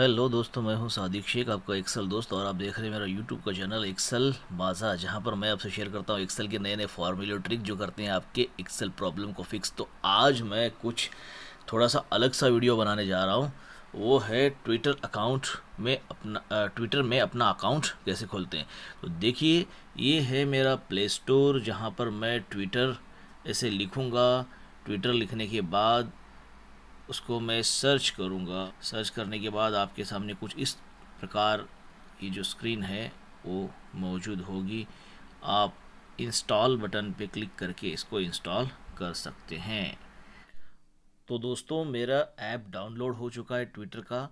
hello दोस्तों मैं हूं सादिक शेख आपका एक्सेल दोस्त और आप देख रहे हैं मेरा यूट्यूब का चैनल एक्सेल बाजा जहां पर मैं आपसे शेयर करता हूं एक्सेल के नए नए और ट्रिक जो करते हैं आपके एक्सेल प्रॉब्लम को फिक्स तो आज मैं कुछ थोड़ा सा अलग सा वीडियो बनाने जा रहा हूं वो है ट्विटर अकाउंट में अपना ट्विटर में अपना अकाउंट कैसे खोलते हैं तो देखिए ये है मेरा प्ले स्टोर जहाँ पर मैं ट्विटर ऐसे लिखूँगा ट्विटर लिखने के बाद उसको मैं सर्च करूँगा सर्च करने के बाद आपके सामने कुछ इस प्रकार की जो स्क्रीन है वो मौजूद होगी आप इंस्टॉल बटन पे क्लिक करके इसको इंस्टॉल कर सकते हैं तो दोस्तों मेरा ऐप डाउनलोड हो चुका है ट्विटर का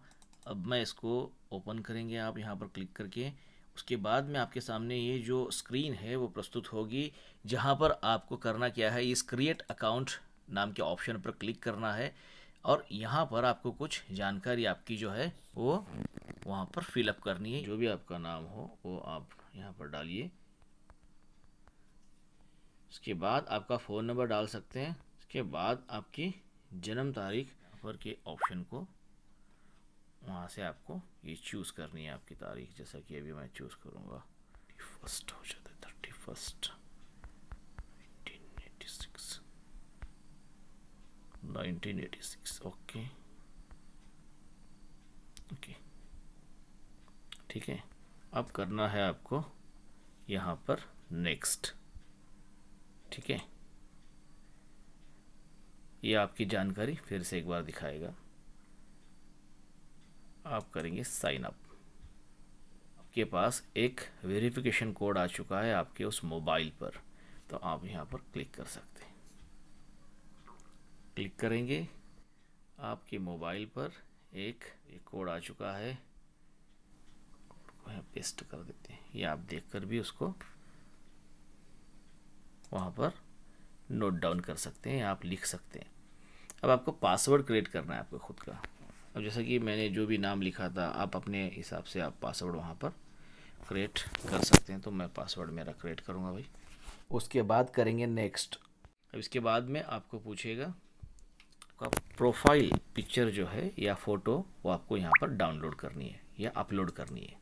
अब मैं इसको ओपन करेंगे आप यहाँ पर क्लिक करके उसके बाद में आपके सामने ये जो स्क्रीन है वो प्रस्तुत होगी जहाँ पर आपको करना क्या है इस क्रिएट अकाउंट नाम के ऑप्शन पर क्लिक करना है और यहाँ पर आपको कुछ जानकारी आपकी जो है वो वहाँ पर फिलअप करनी है जो भी आपका नाम हो वो आप यहाँ पर डालिए इसके बाद आपका फ़ोन नंबर डाल सकते हैं इसके बाद आपकी जन्म तारीख पर के ऑप्शन को वहाँ से आपको ये चूज़ करनी है आपकी तारीख जैसा कि अभी मैं चूज़ करूँगा फर्स्ट हो जाता है थर्टी फर्स्ट 1986 ओके ओके ठीक है अब करना है आपको यहाँ पर नेक्स्ट ठीक है ये आपकी जानकारी फिर से एक बार दिखाएगा आप करेंगे साइन अप आपके पास एक वेरिफिकेशन कोड आ चुका है आपके उस मोबाइल पर तो आप यहाँ पर क्लिक कर सकते हैं क्लिक करेंगे आपके मोबाइल पर एक, एक कोड आ चुका है यहाँ पेस्ट कर देते हैं या आप देखकर भी उसको वहाँ पर नोट डाउन कर सकते हैं या आप लिख सकते हैं अब आपको पासवर्ड क्रिएट करना है आपको खुद का अब जैसा कि मैंने जो भी नाम लिखा था आप अपने हिसाब से आप पासवर्ड वहाँ पर क्रिएट कर सकते हैं तो मैं पासवर्ड मेरा क्रिएट करूँगा भाई उसके बाद करेंगे नेक्स्ट अब इसके बाद में आपको पूछेगा प्रोफाइल पिक्चर जो है या फ़ोटो वो आपको यहाँ पर डाउनलोड करनी है या अपलोड करनी है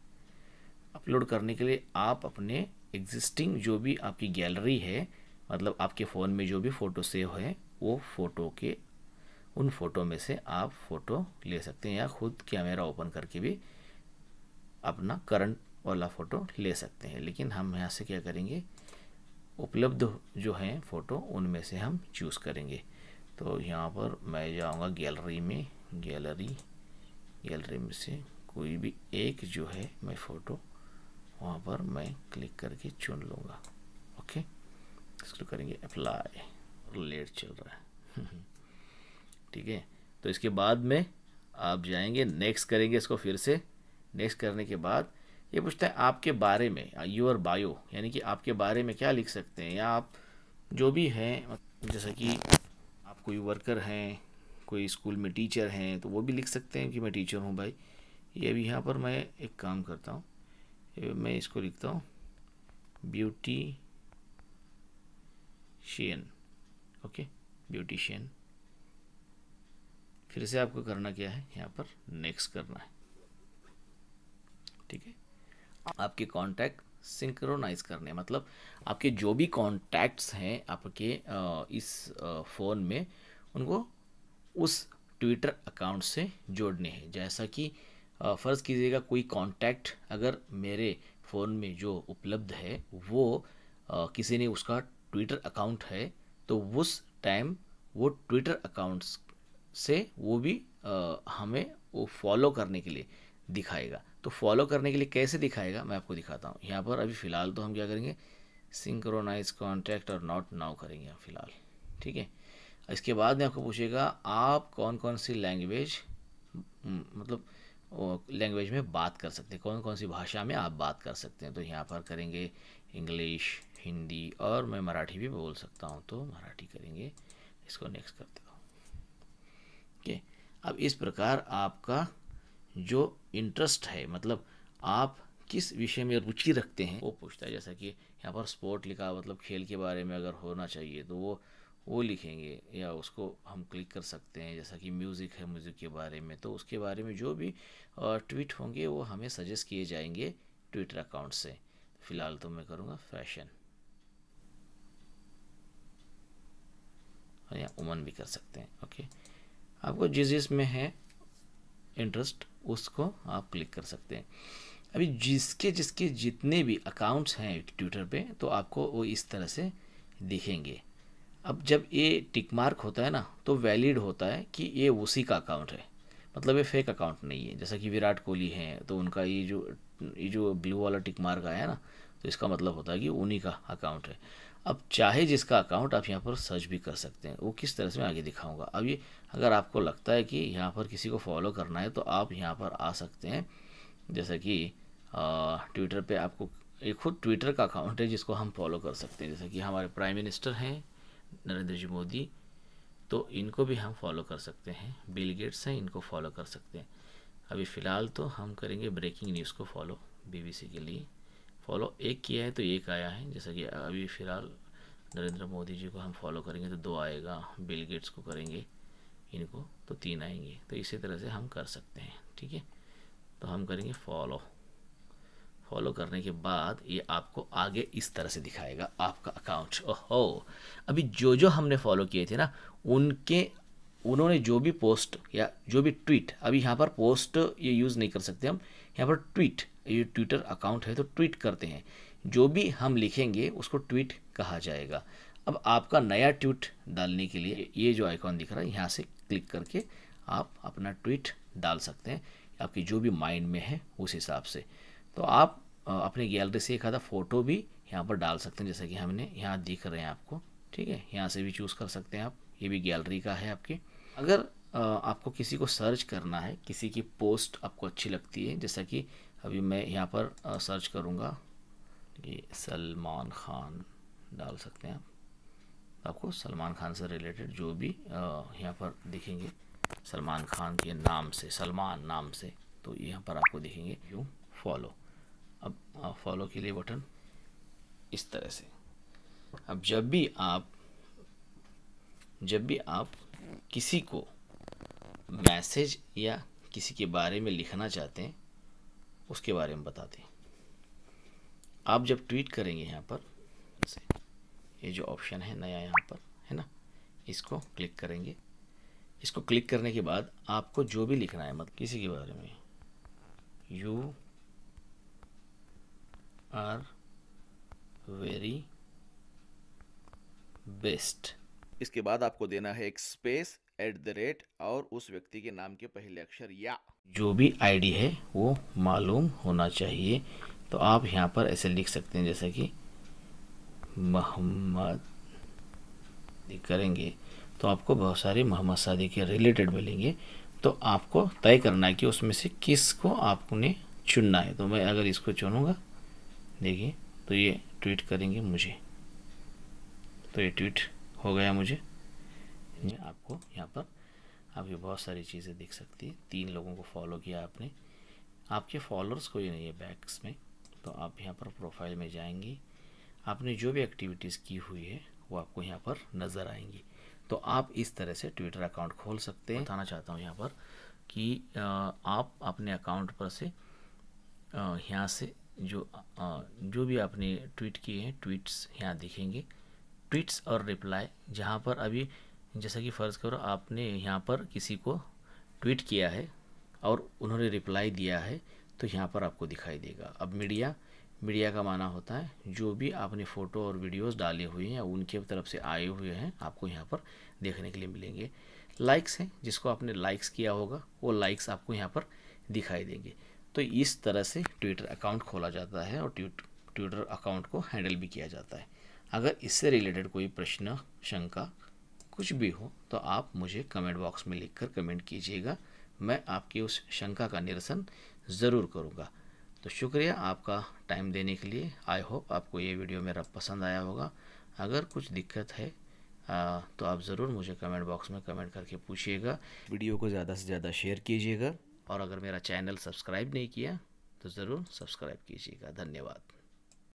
अपलोड करने के लिए आप अपने एग्जिस्टिंग जो भी आपकी गैलरी है मतलब आपके फ़ोन में जो भी फ़ोटो सेव है वो फ़ोटो के उन फ़ोटो में से आप फ़ोटो ले सकते हैं या खुद कैमरा ओपन करके भी अपना करंट वाला फ़ोटो ले सकते हैं लेकिन हम यहाँ से क्या करेंगे उपलब्ध जो हैं फ़ोटो उनमें से हम चूज़ करेंगे तो यहाँ पर मैं जाऊँगा गैलरी में गैलरी गैलरी में से कोई भी एक जो है मैं फ़ोटो वहाँ पर मैं क्लिक करके चुन लूँगा ओके इसको करेंगे अप्लाई और लेट चल रहा है ठीक है तो इसके बाद में आप जाएंगे नेक्स्ट करेंगे इसको फिर से नेक्स्ट करने के बाद ये पूछता है आपके बारे में यूर uh, बायो यानी कि आपके बारे में क्या लिख सकते हैं या आप जो भी हैं जैसे कि कोई वर्कर हैं कोई स्कूल में टीचर हैं तो वो भी लिख सकते हैं कि मैं टीचर हूँ भाई ये अभी यहाँ पर मैं एक काम करता हूँ मैं इसको लिखता हूँ ब्यूटी शियन ओके ब्यूटीशियन फिर से आपको करना क्या है यहाँ पर नेक्स्ट करना है ठीक है आपके कॉन्टैक्ट सिंक्रोनाइज करने मतलब आपके जो भी कॉन्टैक्ट्स हैं आपके इस फ़ोन में उनको उस ट्विटर अकाउंट से जोड़ने हैं जैसा कि फ़र्ज़ कीजिएगा कोई कॉन्टैक्ट अगर मेरे फ़ोन में जो उपलब्ध है वो किसी ने उसका ट्विटर अकाउंट है तो उस टाइम वो ट्विटर अकाउंट्स से वो भी हमें वो फॉलो करने के लिए दिखाएगा तो फॉलो करने के लिए कैसे दिखाएगा मैं आपको दिखाता हूँ यहाँ पर अभी फ़िलहाल तो हम क्या करेंगे सिंक्रोनाइज कॉन्टैक्ट और नॉट नाउ करेंगे हम फिलहाल ठीक है इसके बाद में आपको पूछेगा आप कौन कौन सी लैंग्वेज मतलब लैंग्वेज में बात कर सकते हैं कौन कौन सी भाषा में आप बात कर सकते हैं तो यहाँ पर करेंगे इंग्लिश हिंदी और मैं मराठी भी बोल सकता हूँ तो मराठी करेंगे इसको नेक्स्ट करते हो ओके अब इस प्रकार आपका जो इंटरेस्ट है मतलब आप किस विषय में रुचि रखते हैं वो पूछता है जैसा कि यहाँ पर स्पोर्ट लिखा मतलब खेल के बारे में अगर होना चाहिए तो वो वो लिखेंगे या उसको हम क्लिक कर सकते हैं जैसा कि म्यूज़िक है म्यूज़िक के बारे में तो उसके बारे में जो भी ट्वीट होंगे वो हमें सजेस्ट किए जाएंगे ट्विटर अकाउंट से फ़िलहाल तो मैं करूँगा फैशन या उमन भी कर सकते हैं ओके आपको जिस जिस में है इंटरेस्ट उसको आप क्लिक कर सकते हैं अभी जिसके जिसके जितने भी अकाउंट्स हैं ट्विटर पे तो आपको वो इस तरह से दिखेंगे अब जब ये टिक मार्क होता है ना तो वैलिड होता है कि ये उसी का अकाउंट है मतलब ये फेक अकाउंट नहीं है जैसा कि विराट कोहली हैं तो उनका ये जो ये जो ब्लू वाला टिक मार्क आया ना तो इसका मतलब होता है कि उन्हीं का अकाउंट है अब चाहे जिसका अकाउंट आप यहाँ पर सर्च भी कर सकते हैं वो किस तरह से मैं आगे दिखाऊंगा अब ये अगर आपको लगता है कि यहाँ पर किसी को फॉलो करना है तो आप यहाँ पर आ सकते हैं जैसा कि ट्विटर पे आपको ये खुद ट्विटर का अकाउंट है जिसको हम फॉलो कर सकते हैं जैसे कि हमारे प्राइम मिनिस्टर हैं नरेंद्र जी मोदी तो इनको भी हम फॉलो कर सकते हैं बिल गेट्स हैं इनको फॉलो कर सकते हैं अभी फ़िलहाल तो हम करेंगे ब्रेकिंग न्यूज़ को फॉलो बीबीसी के लिए फॉलो एक किया है तो एक आया है जैसा कि अभी फ़िलहाल नरेंद्र मोदी जी को हम फॉलो करेंगे तो दो आएगा बिल गेट्स को करेंगे इनको तो तीन आएंगे तो इसी तरह से हम कर सकते हैं ठीक है तो हम करेंगे फॉलो फॉलो करने के बाद ये आपको आगे इस तरह से दिखाएगा आपका अकाउंट ओहो अभी जो जो हमने फॉलो किए थे ना उनके उन्होंने जो भी पोस्ट या जो भी ट्वीट अभी यहाँ पर पोस्ट ये यूज़ नहीं कर सकते हम यहाँ पर ट्वीट ये ट्विटर अकाउंट है तो ट्वीट करते हैं जो भी हम लिखेंगे उसको ट्वीट कहा जाएगा अब आपका नया ट्वीट डालने के लिए ये जो आइकॉन दिख रहा है यहाँ से क्लिक करके आप अपना ट्वीट डाल सकते हैं आपकी जो भी माइंड में है उस हिसाब से तो आप अपने गैलरी से एक आधा फ़ोटो भी यहाँ पर डाल सकते हैं जैसे कि हमने यहाँ दिख रहे हैं आपको ठीक है यहाँ से भी चूज़ कर सकते हैं आप ये भी गैलरी का है आपकी अगर आपको किसी को सर्च करना है किसी की पोस्ट आपको अच्छी लगती है जैसा कि अभी मैं यहाँ पर सर्च करूँगा ये सलमान खान डाल सकते हैं आप आपको सलमान खान से रिलेटेड जो भी यहाँ पर दिखेंगे सलमान खान के नाम से सलमान नाम से तो यहाँ पर आपको दिखेंगे यू फॉलो अब फॉलो के लिए बटन इस तरह से अब जब भी आप जब भी आप किसी को मैसेज या किसी के बारे में लिखना चाहते हैं उसके बारे में बताते हैं आप जब ट्वीट करेंगे यहाँ पर ये जो ऑप्शन है नया यहाँ पर है ना इसको क्लिक करेंगे इसको क्लिक करने के बाद आपको जो भी लिखना है मतलब किसी के बारे में यू आर वेरी बेस्ट इसके बाद आपको देना है एक स्पेस एट द रेट और उस व्यक्ति के नाम के पहले अक्षर या जो भी आईडी है वो मालूम होना चाहिए तो आप यहाँ पर ऐसे लिख सकते हैं जैसे कि मोहम्मद करेंगे तो आपको बहुत सारे मोहम्मद सादी के रिलेटेड मिलेंगे तो आपको तय करना है कि उसमें से किस को आपने चुनना है तो मैं अगर इसको चुनूँगा देखिए तो ये ट्वीट करेंगे मुझे तो ये ट्वीट हो गया मुझे ये आपको यहाँ पर आप ये बहुत सारी चीज़ें दिख सकती है तीन लोगों को फॉलो किया आपने आपके फॉलोअर्स कोई नहीं है बैक्स में तो आप यहाँ पर प्रोफाइल में जाएंगे आपने जो भी एक्टिविटीज़ की हुई है वो आपको यहाँ पर नज़र आएंगी तो आप इस तरह से ट्विटर अकाउंट खोल सकते हैं बताना चाहता हूँ यहाँ पर कि आप अपने अकाउंट पर से यहाँ से जो जो भी आपने ट्वीट किए हैं ट्वीट्स यहाँ दिखेंगे ट्वीट्स और रिप्लाई जहाँ पर अभी जैसा कि फ़र्ज़ करो आपने यहाँ पर किसी को ट्वीट किया है और उन्होंने रिप्लाई दिया है तो यहाँ पर आपको दिखाई देगा अब मीडिया मीडिया का माना होता है जो भी आपने फ़ोटो और वीडियोस डाले हुए हैं उनके तरफ से आए हुए हैं आपको यहाँ पर देखने के लिए मिलेंगे लाइक्स हैं जिसको आपने लाइक्स किया होगा वो लाइक्स आपको यहाँ पर दिखाई देंगे तो इस तरह से ट्विटर अकाउंट खोला जाता है और ट्विटर अकाउंट को हैंडल भी किया जाता है अगर इससे रिलेटेड कोई प्रश्न शंका कुछ भी हो तो आप मुझे कमेंट बॉक्स में लिखकर कमेंट कीजिएगा मैं आपकी उस शंका का निरसन ज़रूर करूँगा तो शुक्रिया आपका टाइम देने के लिए आई होप आपको ये वीडियो मेरा पसंद आया होगा अगर कुछ दिक्कत है आ, तो आप ज़रूर मुझे कमेंट बॉक्स में कमेंट करके पूछिएगा वीडियो को ज़्यादा से ज़्यादा शेयर कीजिएगा और अगर मेरा चैनल सब्सक्राइब नहीं किया तो ज़रूर सब्सक्राइब कीजिएगा धन्यवाद